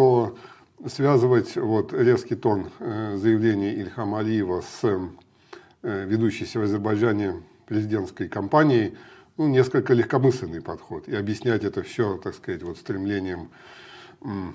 что связывать вот резкий тон э, заявления Ильхама Алиева с э, ведущейся в Азербайджане президентской кампанией, ну, несколько легкомысленный подход. И объяснять это все, так сказать, вот стремлением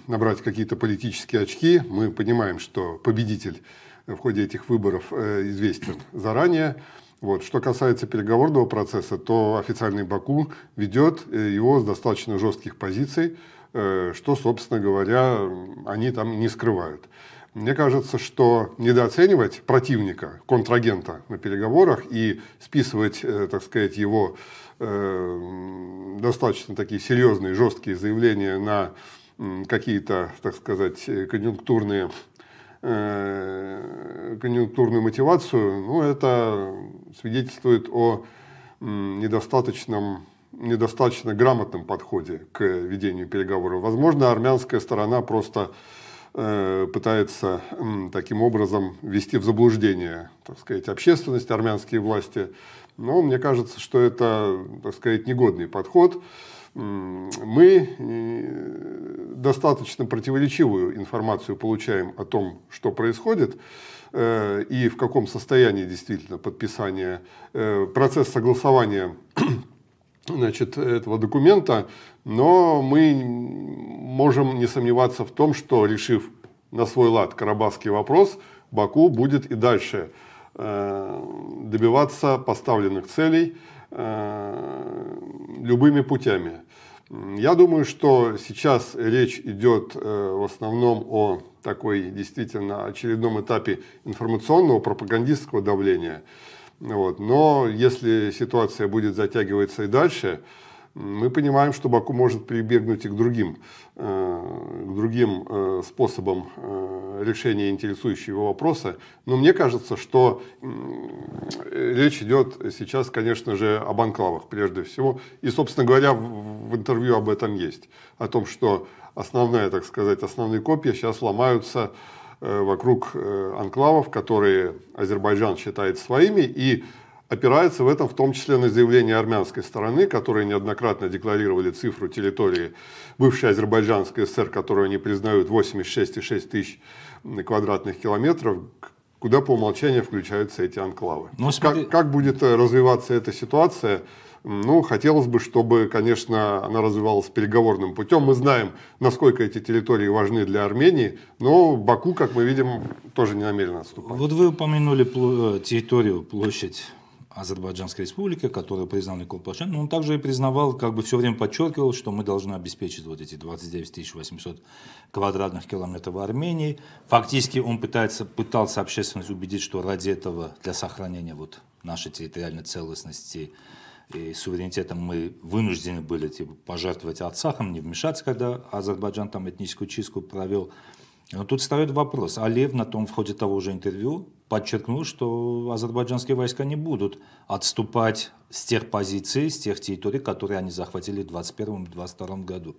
набрать какие-то политические очки. Мы понимаем, что победитель в ходе этих выборов э, известен заранее. Вот. Что касается переговорного процесса, то официальный Баку ведет его с достаточно жестких позиций. Э, что, собственно говоря, они там не скрывают. Мне кажется, что недооценивать противника, контрагента на переговорах и списывать, э, так сказать, его э, достаточно такие серьезные, жесткие заявления на какие-то, так сказать, конъюнктурные конъюнктурную мотивацию, ну, это свидетельствует о недостаточном недостаточно грамотном подходе к ведению переговоров. Возможно, армянская сторона просто э, пытается таким образом ввести в заблуждение, так сказать, общественность, армянские власти. Но мне кажется, что это, так сказать, негодный подход. Мы э, достаточно противоречивую информацию получаем о том, что происходит э, и в каком состоянии действительно подписание, процесс согласования значит, этого документа, но мы можем не сомневаться в том, что, решив на свой лад карабахский вопрос, Баку будет и дальше э, добиваться поставленных целей э, любыми путями. Я думаю, что сейчас речь идет э, в основном о такой действительно очередном этапе информационного пропагандистского давления. Вот. Но если ситуация будет затягиваться и дальше, мы понимаем, что Баку может прибегнуть и к другим, э, к другим э, способам э, решения интересующего вопроса. Но мне кажется, что речь идет сейчас, конечно же, об анклавах прежде всего. И, собственно говоря, в интервью об этом есть. О том, что основная, так сказать, основные копии сейчас ломаются Э, вокруг э, анклавов, которые Азербайджан считает своими, и опирается в этом в том числе на заявление армянской стороны, которые неоднократно декларировали цифру территории бывшей Азербайджанской ССР, которую они признают 86,6 тысяч квадратных километров, куда по умолчанию включаются эти анклавы. Но, ну, как, как будет э, развиваться эта ситуация – ну, хотелось бы, чтобы, конечно, она развивалась переговорным путем. Мы знаем, насколько эти территории важны для Армении, но Баку, как мы видим, тоже не намерен отступать. Вот вы упомянули э, территорию, площадь Азербайджанской республики, которую признал Никол Пашин, но он также и признавал, как бы все время подчеркивал, что мы должны обеспечить вот эти 29 800 квадратных километров Армении. Фактически он пытается, пытался общественность убедить, что ради этого, для сохранения вот нашей территориальной целостности и суверенитетом мы вынуждены были типа, пожертвовать Арцахом, не вмешаться, когда Азербайджан там этническую чистку провел. Но тут встает вопрос. Алиев на том в ходе того же интервью подчеркнул, что азербайджанские войска не будут отступать с тех позиций, с тех территорий, которые они захватили в 2021-2022 году.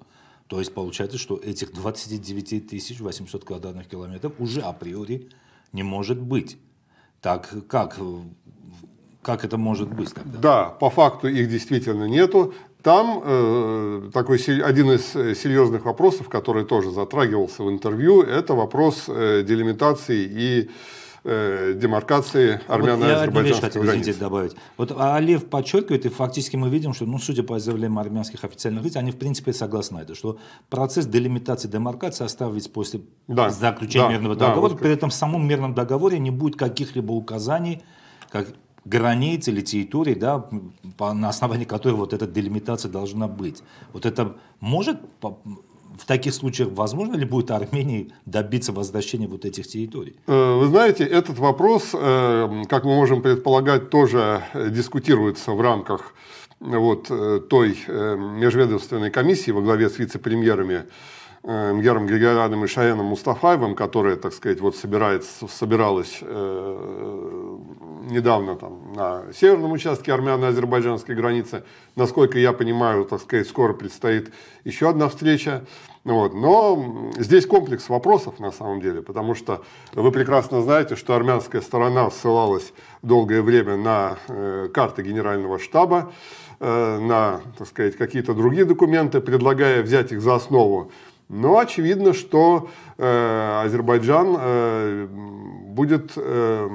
То есть получается, что этих 29 800 квадратных километров уже априори не может быть. Так как как это может быть тогда? Да, по факту их действительно нету. Там э, такой один из э, серьезных вопросов, который тоже затрагивался в интервью, это вопрос э, делимитации и э, демаркации армяно-азербайджанской вот границы. добавить. Вот Алиев подчеркивает, и фактически мы видим, что, ну, судя по заявлениям армянских официальных лиц, они, в принципе, согласны на это, что процесс делимитации демаркации оставить после да, заключения да, мирного договора, да, вот при этом в самом мирном договоре не будет каких-либо указаний, как границ или территорий, да, на основании которой вот эта делимитация должна быть. Вот это может в таких случаях возможно ли будет Армении добиться возвращения вот этих территорий? Э, вы знаете, этот вопрос, э, как мы можем предполагать, тоже дискутируется в рамках э, вот той межведомственной комиссии во главе с вице-премьерами Мьером эм, Григоряном и Шаяном Мустафаевым, которая, так сказать, вот собирается, собиралась э, недавно там на северном участке армяно-азербайджанской границы. Насколько я понимаю, так сказать, скоро предстоит еще одна встреча. Вот. Но здесь комплекс вопросов на самом деле, потому что вы прекрасно знаете, что армянская сторона ссылалась долгое время на э, карты генерального штаба, э, на, так сказать, какие-то другие документы, предлагая взять их за основу но очевидно, что э, Азербайджан э, будет, э,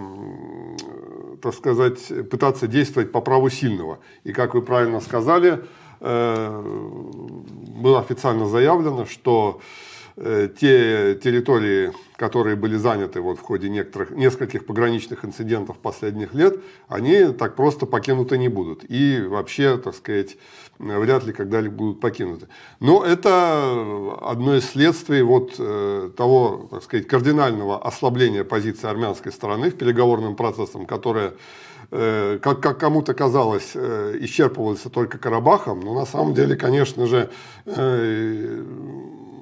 так сказать, пытаться действовать по праву сильного. И как вы правильно сказали, э, было официально заявлено, что э, те территории, которые были заняты вот в ходе некоторых, нескольких пограничных инцидентов последних лет, они так просто покинуты не будут. И вообще, так сказать, Э, вряд ли когда-либо будут покинуты. Но это одно из следствий вот э, того, так сказать, кардинального ослабления позиции армянской стороны в переговорным процессом, которое, э, как, как кому-то казалось, исчерпывалось только Карабахом, но на самом деле, конечно же,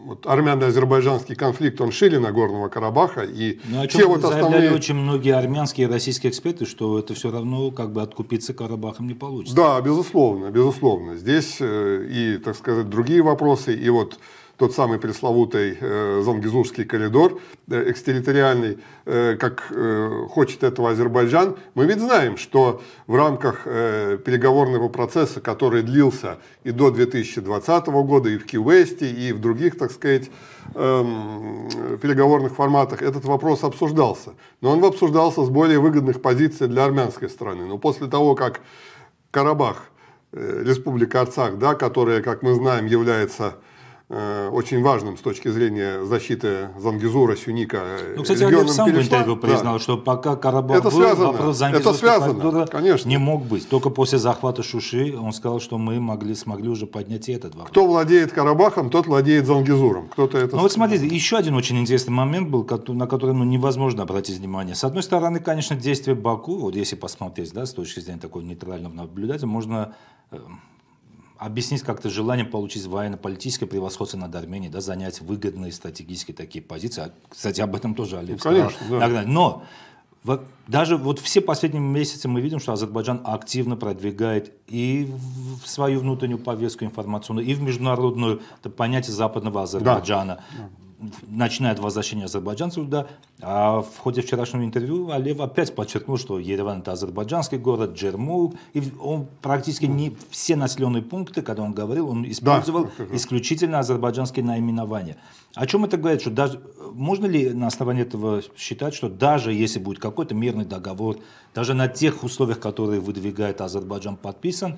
вот армяно-азербайджанский конфликт, он шире Нагорного Карабаха. И Но ну, те вот основные... очень многие армянские и российские эксперты, что это все равно как бы откупиться Карабахом не получится. Да, безусловно, безусловно. Здесь э, и, так сказать, другие вопросы. И вот тот самый пресловутый э, Зангизурский коридор э, экстерриториальный, э, как э, хочет этого Азербайджан, мы ведь знаем, что в рамках э, переговорного процесса, который длился и до 2020 года, и в Киуэсте, и в других, так сказать, эм, переговорных форматах, этот вопрос обсуждался. Но он обсуждался с более выгодных позиций для армянской страны. Но после того, как Карабах, э, Республика Арцах, да, которая, как мы знаем, является Э, очень важным с точки зрения защиты Зангизура, Сюника. Э, ну, кстати, Алиев сам перешла. признал, да. что пока Карабах это был, связано. вопрос Зангизура это связано, конечно. не мог быть. Только после захвата Шуши он сказал, что мы могли, смогли уже поднять и этот вопрос. Кто владеет Карабахом, тот владеет Зангизуром. Кто-то это... Ну вот смотрите, еще один очень интересный момент был, на который ну, невозможно обратить внимание. С одной стороны, конечно, действия Баку, вот если посмотреть да, с точки зрения такой нейтрального наблюдателя, можно э, объяснить как-то желание получить военно-политическое превосходство над Арменией, да, занять выгодные стратегические такие позиции. А, кстати, об этом тоже Алиев ну, конечно, сказал. Да. Но даже вот все последние месяцы мы видим, что Азербайджан активно продвигает и в свою внутреннюю повестку информационную, и в международную это понятие западного Азербайджана. Да начинает возвращение азербайджанцев туда, а в ходе вчерашнего интервью Алиев опять подчеркнул, что Ереван это азербайджанский город, Джермук, и он практически не все населенные пункты, когда он говорил, он использовал да. исключительно азербайджанские наименования. О чем это говорит? Что даже, можно ли на основании этого считать, что даже если будет какой-то мирный договор, даже на тех условиях, которые выдвигает Азербайджан, подписан,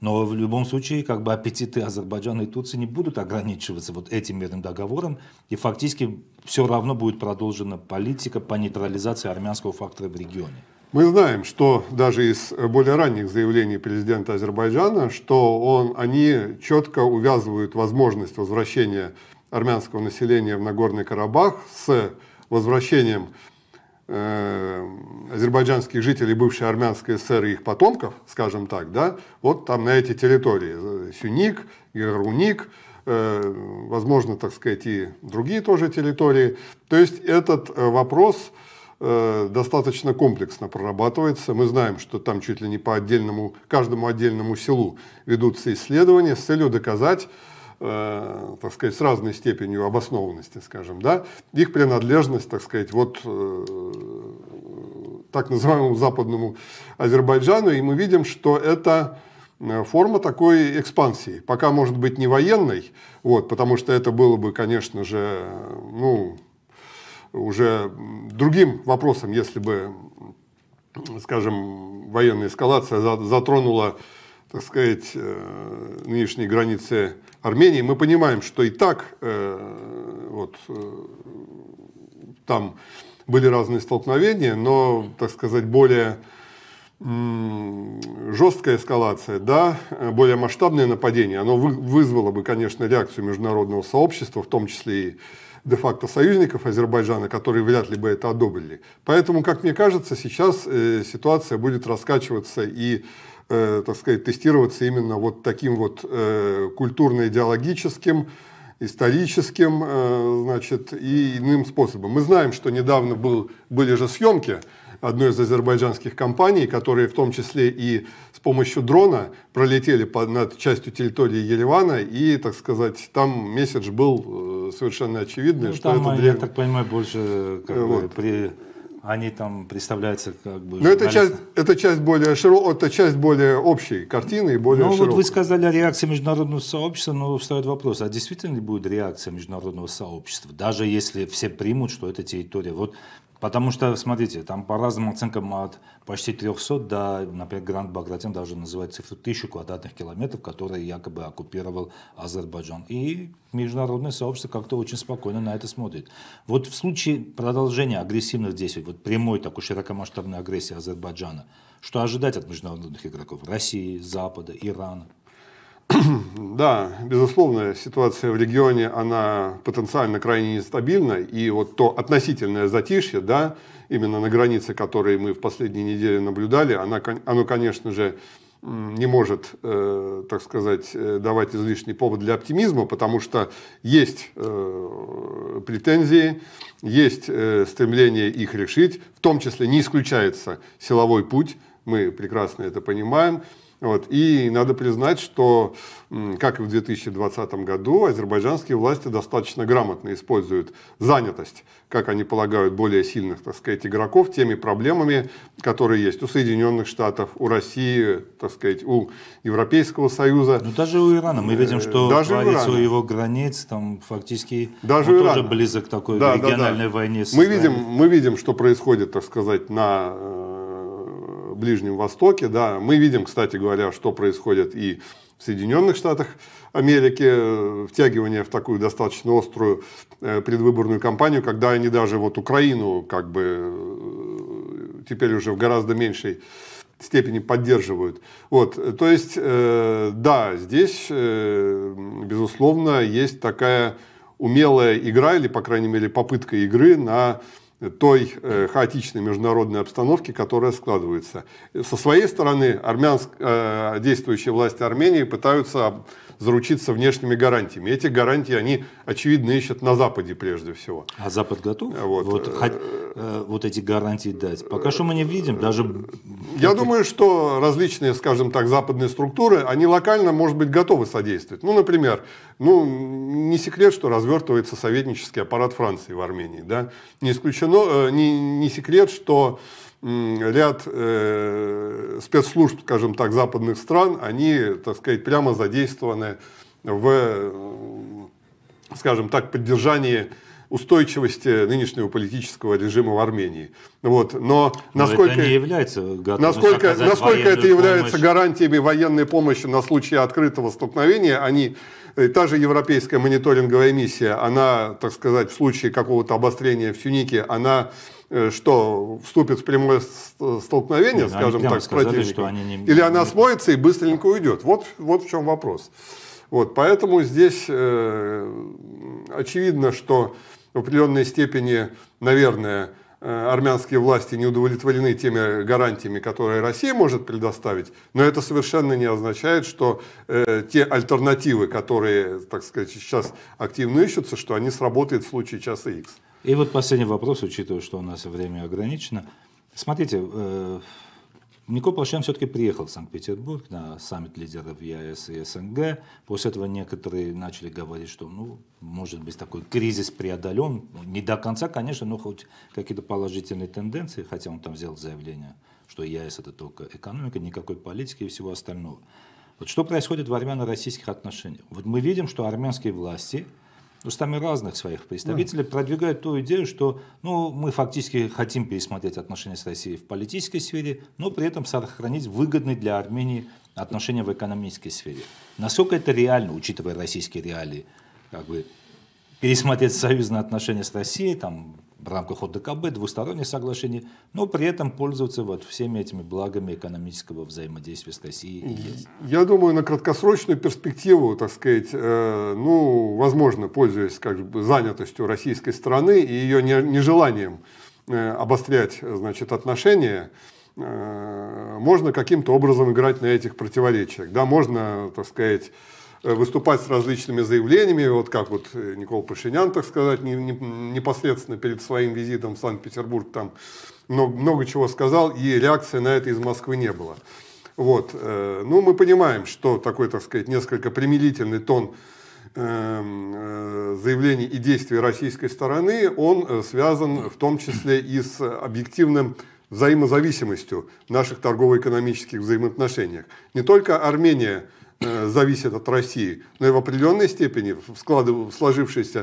но в любом случае, как бы аппетиты Азербайджана и Турции не будут ограничиваться вот этим мирным договором, и фактически все равно будет продолжена политика по нейтрализации армянского фактора в регионе. Мы знаем, что даже из более ранних заявлений президента Азербайджана, что он, они четко увязывают возможность возвращения армянского населения в Нагорный Карабах с возвращением Э, азербайджанских жителей бывшей армянской ССР и их потомков, скажем так, да, вот там на эти территории, Сюник, Геруник, э, возможно, так сказать, и другие тоже территории. То есть этот э, вопрос достаточно комплексно прорабатывается. Мы знаем, что там чуть ли не по отдельному, каждому отдельному селу ведутся исследования с целью доказать, э, так сказать, с разной степенью обоснованности, скажем, да, их принадлежность, так сказать, вот э, так называемому западному Азербайджану, и мы видим, что это э, форма такой экспансии, пока может быть не военной, вот, потому что это было бы, конечно же, ну, уже другим вопросом, если бы, скажем, военная эскалация затронула так сказать, э, нынешней границе Армении, мы понимаем, что и так э, вот, э, там были разные столкновения, но, так сказать, более жесткая эскалация, да, более масштабное нападение, оно вызвало бы, конечно, реакцию международного сообщества, в том числе и де-факто союзников Азербайджана, которые вряд ли бы это одобрили. Поэтому, как мне кажется, сейчас ситуация будет раскачиваться и э, так сказать, тестироваться именно вот таким вот э, культурно-идеологическим, историческим, э, значит, и иным способом. Мы знаем, что недавно был, были же съемки одной из азербайджанских компаний, которые в том числе и с помощью дрона пролетели по, над частью территории Еревана, и, так сказать, там месседж был э, совершенно очевидный, ну, что там, это древний... Я так понимаю, больше как э, вот. бы, при они там представляются как бы... Но ну, это часть, это часть более широкая, это часть более общей картины и более Ну вот вы сказали о реакции международного сообщества, но встает вопрос, а действительно ли будет реакция международного сообщества, даже если все примут, что это территория... Вот Потому что, смотрите, там по разным оценкам от почти 300 до, например, Гранд Багратин даже называет цифру 1000 квадратных километров, которые якобы оккупировал Азербайджан. И международное сообщество как-то очень спокойно на это смотрит. Вот в случае продолжения агрессивных действий, вот прямой такой широкомасштабной агрессии Азербайджана, что ожидать от международных игроков? России, Запада, Ирана? да, безусловно, ситуация в регионе, она потенциально крайне нестабильна, и вот то относительное затишье, да, именно на границе, которые мы в последние недели наблюдали, она, оно, конечно же, не может, э, так сказать, э, давать излишний повод для оптимизма, потому что есть э, претензии, есть э, стремление их решить, в том числе не исключается силовой путь, мы прекрасно это понимаем. Вот. И надо признать, что, как и в 2020 году, азербайджанские власти достаточно грамотно используют занятость, как они полагают, более сильных, так сказать, игроков теми проблемами, которые есть у Соединенных Штатов, у России, так сказать, у Европейского Союза. Но ну, даже у Ирана мы видим, э, что даже у его границ, там фактически даже он тоже близок к такой да, региональной да, да. войне. Мы видим, мы видим, что происходит, так сказать, на э, Ближнем Востоке. Да, мы видим, кстати говоря, что происходит и в Соединенных Штатах Америки, э, втягивание в такую достаточно острую э, предвыборную кампанию, когда они даже вот Украину как бы э, теперь уже в гораздо меньшей степени поддерживают. Вот, то есть, да, здесь, безусловно, есть такая умелая игра или, по крайней мере, попытка игры на той э, хаотичной международной обстановки, которая складывается. Со своей стороны, армянск, э, действующие власти Армении пытаются заручиться внешними гарантиями. Эти гарантии они, очевидно, ищут на Западе прежде всего. А Запад готов вот, вот, э, вот эти гарантии дать? Пока что мы не видим. Даже... Я думаю, что различные, скажем так, западные структуры, они локально, может быть, готовы содействовать. Ну, например, ну, не секрет, что развертывается советнический аппарат Франции в Армении. Да? Не исключено но, ну, э, не, не секрет, что ряд э, спецслужб, скажем так, западных стран, они, так сказать, прямо задействованы в, скажем так, поддержании устойчивости нынешнего политического режима в Армении. Вот. Но, Но насколько, это не является насколько, насколько это является помощь. гарантиями военной помощи на случай открытого столкновения, они э, та же европейская мониторинговая миссия, она, так сказать, в случае какого-то обострения в Сюнике, она э, что, вступит в прямое э, столкновение, Нет, скажем так, с противником? Не... Или она смоется и быстренько уйдет? Вот, вот в чем вопрос. Вот, поэтому здесь э, очевидно, что в определенной степени, наверное, э, армянские власти не удовлетворены теми гарантиями, которые Россия может предоставить, но это совершенно не означает, что э, те альтернативы, которые, так сказать, сейчас активно ищутся, что они сработают в случае часа X. И вот последний вопрос, учитывая, что у нас время ограничено. Смотрите, э, Нико Пашинян все-таки приехал в Санкт-Петербург на саммит лидеров ЕАЭС и СНГ. После этого некоторые начали говорить, что, ну, может быть, такой кризис преодолен. Ну, не до конца, конечно, но хоть какие-то положительные тенденции, хотя он там взял заявление, что ЕАЭС это только экономика, никакой политики и всего остального. Вот что происходит в армяно-российских отношениях? Вот мы видим, что армянские власти – устами ну, разных своих представителей mm. продвигают ту идею, что ну, мы фактически хотим пересмотреть отношения с Россией в политической сфере, но при этом сохранить выгодные для Армении отношения в экономической сфере. Насколько это реально, учитывая российские реалии, как бы пересмотреть союзные отношения с Россией, там, в рамках ОДКБ, двусторонние соглашения, но при этом пользоваться вот всеми этими благами экономического взаимодействия с Россией Я думаю, на краткосрочную перспективу, так сказать, э, ну, возможно, пользуясь как бы занятостью российской страны и ее нежеланием э, обострять, значит, отношения, э, можно каким-то образом играть на этих противоречиях. Да, можно, так сказать, Э, выступать с различными заявлениями, вот как вот э, Никол Пашинян, так сказать, непосредственно перед своим визитом в Санкт-Петербург там много, чего сказал, и реакции на это из Москвы не было. Вот, э, ну мы понимаем, что такой, так сказать, несколько примирительный тон эм, заявлений и действий российской стороны, он связан в том числе и с объективным взаимозависимостью наших торгово-экономических взаимоотношениях. Не только Армения – Э, зависит от России, но и в определенной степени в сложившейся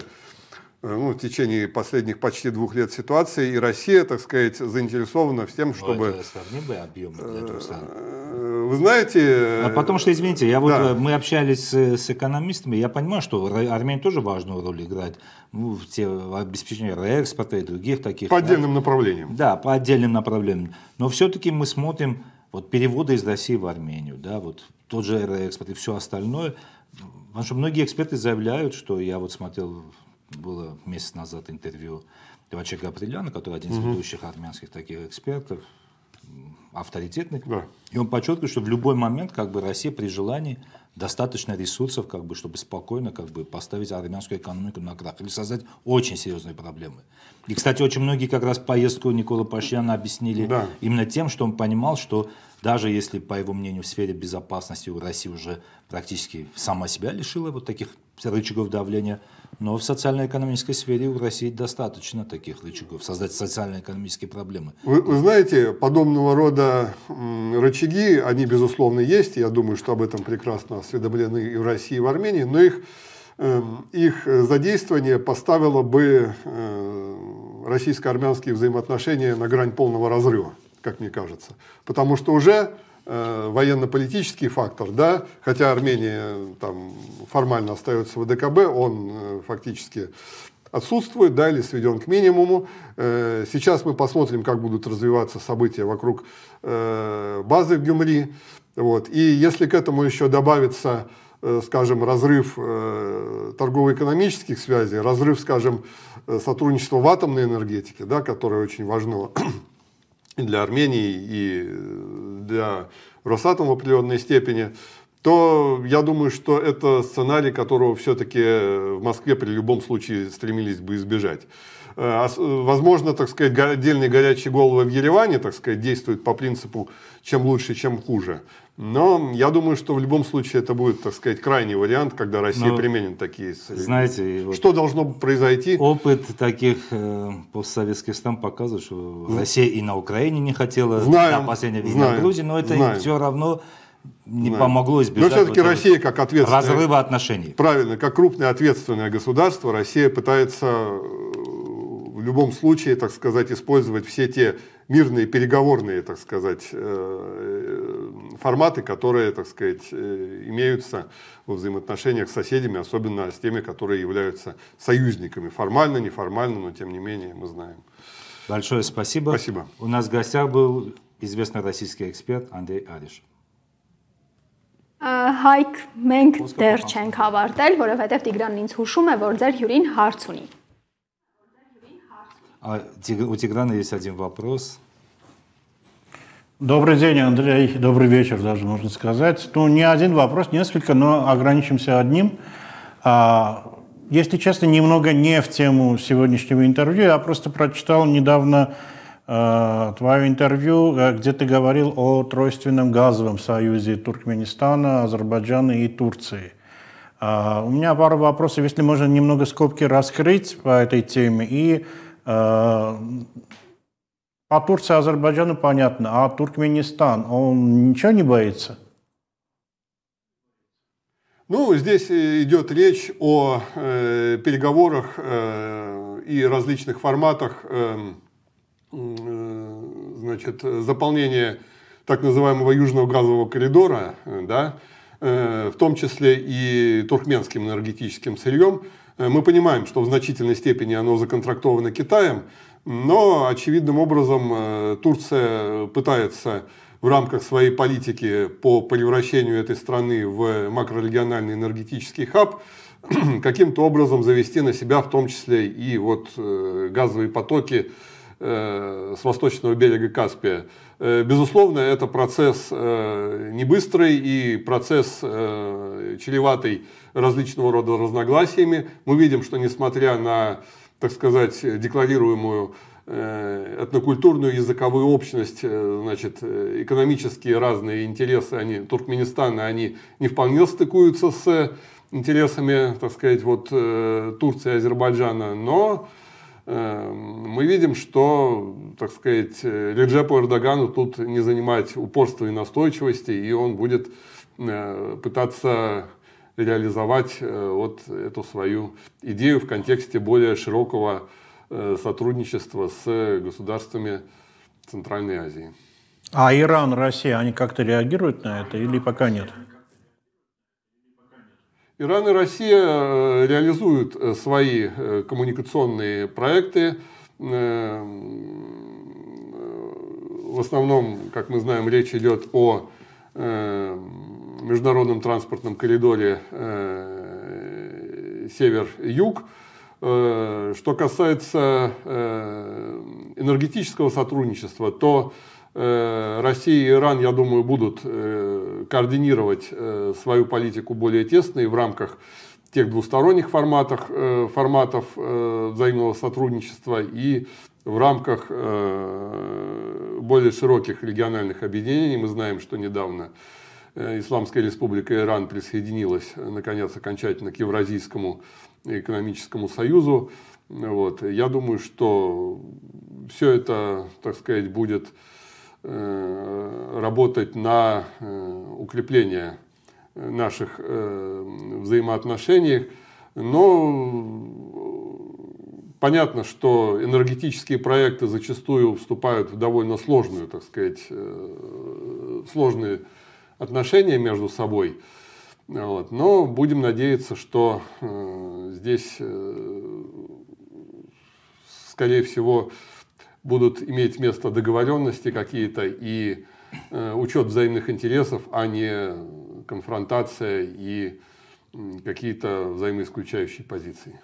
э, ну, в течение последних почти двух лет ситуации, и Россия, так сказать, заинтересована в тем, чтобы... Ой, сравнимые объемы для э, двух Вы знаете... А потому что, извините, я вот, да. мы общались с, с экономистами, я понимаю, что Армения тоже важную роль играет ну, в, те, в обеспечении реэкспорта и других таких... По отдельным да? направлениям. Да, по отдельным направлениям. Но все-таки мы смотрим вот переводы из России в Армению, да, вот тот же экспорт и все остальное. Потому что многие эксперты заявляют, что я вот смотрел, было месяц назад интервью Ивача Гаприляна, который один из ведущих армянских таких экспертов, авторитетный. Да. И он подчеркивает, что в любой момент как бы Россия при желании достаточно ресурсов, как бы, чтобы спокойно как бы, поставить армянскую экономику на крах или создать очень серьезные проблемы. И, кстати, очень многие как раз поездку Никола Пашьяна объяснили да. именно тем, что он понимал, что даже если, по его мнению, в сфере безопасности у России уже практически сама себя лишила вот таких рычагов давления, но в социально-экономической сфере у России достаточно таких рычагов, создать социально-экономические проблемы. Вы, вы знаете, подобного рода конечно, рычаги, они, безусловно, есть. Я думаю, что об этом прекрасно осведомлены и в России, и в Армении. Но их, эм, их задействование поставило бы э, российско-армянские взаимоотношения на грань полного разрыва, как мне кажется. Потому что уже э, военно-политический фактор, да, хотя Армения э, там формально остается в ДКБ, он фактически отсутствует, да, или сведен к минимуму. Э, сейчас мы посмотрим, как будут развиваться события вокруг э, базы в Гюмри. Вот. И если к этому еще добавится, э, скажем, разрыв торгово-экономических связей, разрыв, скажем, сотрудничества в атомной энергетике, да, которое очень важно для Армении, и для Росатом в определенной степени – то я думаю, что это сценарий, которого все-таки э, в Москве при любом случае стремились бы избежать. Э, а возможно, так сказать, отдельные горячие головы в Ереване, так сказать, действуют по принципу «чем лучше, чем хуже». Но я думаю, что в любом случае это будет, так сказать, крайний вариант, когда Россия Но, применит такие Знаете, что вот должно произойти? Опыт таких э, постсоветских стран показывает, что Россия и на Украине не хотела, знаем, на последнее время на Грузии, но это знаем. все равно не да. помогло избежать. Но все-таки вот Россия как ответственная... Разрыва отношений. Правильно, как крупное ответственное государство, Россия пытается э, в любом случае, так сказать, использовать все те мирные переговорные, так сказать, э, э, форматы, которые, так сказать, имеются во взаимоотношениях с соседями, особенно с теми, которые являются союзниками. Формально, неформально, но тем не менее мы знаем. Большое спасибо. Спасибо. У нас в гостях был известный российский эксперт Андрей Ариш. Հայկ, մենք դեռ չենք ավարտել, որովհետև Տիգրանն ինձ հուշում է, որ ձեր հյուրին հարց ունի։ А у Тиграна есть один вопрос. Добрый день, Андрей. Добрый вечер, даже можно сказать. Ну, не один вопрос, несколько, но ограничимся одним. А, если честно, немного не в тему сегодняшнего интервью. Я просто прочитал недавно Э, твое интервью, э, где ты говорил о тройственном газовом союзе Туркменистана, Азербайджана и Турции. Э, у меня пару вопросов, если можно немного скобки раскрыть по этой теме. И по Турции, Азербайджану понятно, а Туркменистан, он ничего не боится? Ну, здесь идет речь о э, переговорах э, и различных форматах э, Э, значит, э, заполнение так называемого южного газового коридора, э, да, в том числе и туркменским энергетическим сырьем. Мы понимаем, что в значительной степени оно законтрактовано Китаем, но очевидным образом Турция пытается в рамках своей политики по превращению этой страны в макрорегиональный энергетический хаб каким-то образом завести на себя в том числе и вот газовые потоки Э, с восточного берега Каспия. Э, безусловно, это процесс э, не быстрый и процесс чреватый различного рода разногласиями. Мы видим, что несмотря на, так сказать, декларируемую этнокультурную языковую общность, значит, экономические разные интересы они, Туркменистана, они не вполне стыкуются с интересами, так сказать, вот Турции Азербайджана, но Эм, мы видим, что, так сказать, э, Реджепу Эрдогану тут не занимать упорства и настойчивости, и он будет э, пытаться реализовать э, вот эту свою идею в контексте более широкого сотрудничества с государствами Центральной Азии. А Иран, Россия, они как-то реагируют на это или пока нет? Иран и Россия э, реализуют э, свои э, коммуникационные проекты. В основном, как мы знаем, речь идет о международном транспортном коридоре север-юг. Что касается энергетического сотрудничества, то Э, Россия и Иран, я думаю, будут э, координировать э, свою политику более тесно и в рамках тех двусторонних форматах, форматов взаимного сотрудничества и в рамках более широких региональных объединений. Мы знаем, что недавно Исламская республика Иран присоединилась, наконец, окончательно к Евразийскому экономическому союзу. Вот. Я думаю, что все это, так сказать, будет Э, работать на э, укрепление наших э, взаимоотношений. Но понятно, что энергетические проекты зачастую вступают в довольно сложную, так сказать, сложные отношения между собой. Вот. Но будем надеяться, что здесь, скорее всего, будут иметь место договоренности какие-то и э, учет взаимных интересов, а не конфронтация и какие-то взаимоисключающие позиции.